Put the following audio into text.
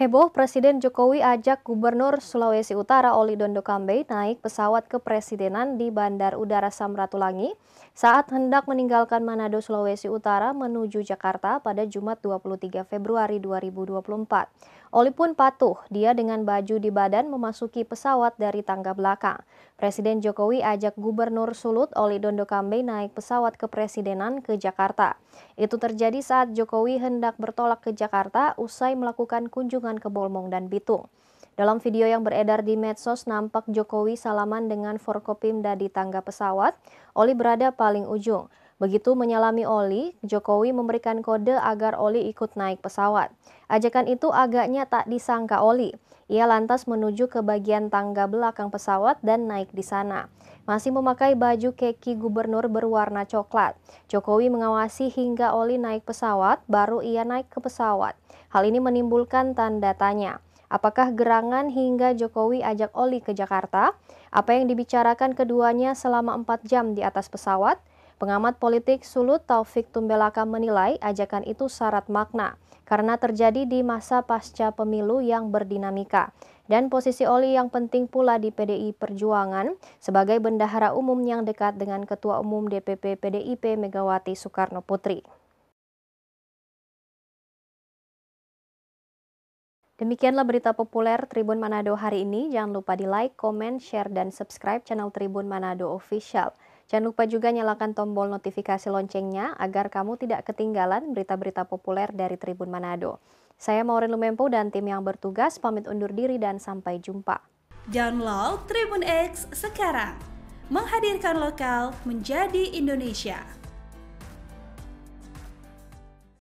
Heboh, Presiden Jokowi ajak Gubernur Sulawesi Utara Oli Dondo Kambe naik pesawat kepresidenan di Bandar Udara Samratulangi saat hendak meninggalkan Manado, Sulawesi Utara menuju Jakarta pada Jumat 23 Februari 2024. Oli pun patuh, dia dengan baju di badan memasuki pesawat dari tangga belakang. Presiden Jokowi ajak Gubernur Sulut Oli Dondo Kambe naik pesawat kepresidenan ke Jakarta. Itu terjadi saat Jokowi hendak bertolak ke Jakarta usai melakukan kunjungan kunjungan ke Bolmong dan Bitung. Dalam video yang beredar di medsos, nampak Jokowi salaman dengan Forkopimda di tangga pesawat. Oli berada paling ujung. Begitu menyalami Oli, Jokowi memberikan kode agar Oli ikut naik pesawat. Ajakan itu agaknya tak disangka Oli. Ia lantas menuju ke bagian tangga belakang pesawat dan naik di sana masih memakai baju keki gubernur berwarna coklat. Jokowi mengawasi hingga Oli naik pesawat, baru ia naik ke pesawat. Hal ini menimbulkan tanda tanya. Apakah gerangan hingga Jokowi ajak Oli ke Jakarta? Apa yang dibicarakan keduanya selama 4 jam di atas pesawat? Pengamat politik Sulut Taufik Tumbelaka menilai ajakan itu syarat makna karena terjadi di masa pasca pemilu yang berdinamika dan posisi Oli yang penting pula di PDI Perjuangan sebagai bendahara umum yang dekat dengan Ketua Umum DPP PDIP Megawati Soekarno Putri. Demikianlah berita populer Tribun Manado hari ini. Jangan lupa di like, comment, share, dan subscribe channel Tribun Manado Official. Jangan lupa juga nyalakan tombol notifikasi loncengnya agar kamu tidak ketinggalan berita-berita populer dari Tribun Manado. Saya Maureen Lumempo dan tim yang bertugas pamit undur diri dan sampai jumpa. Download Tribun X sekarang. Menghadirkan lokal menjadi Indonesia.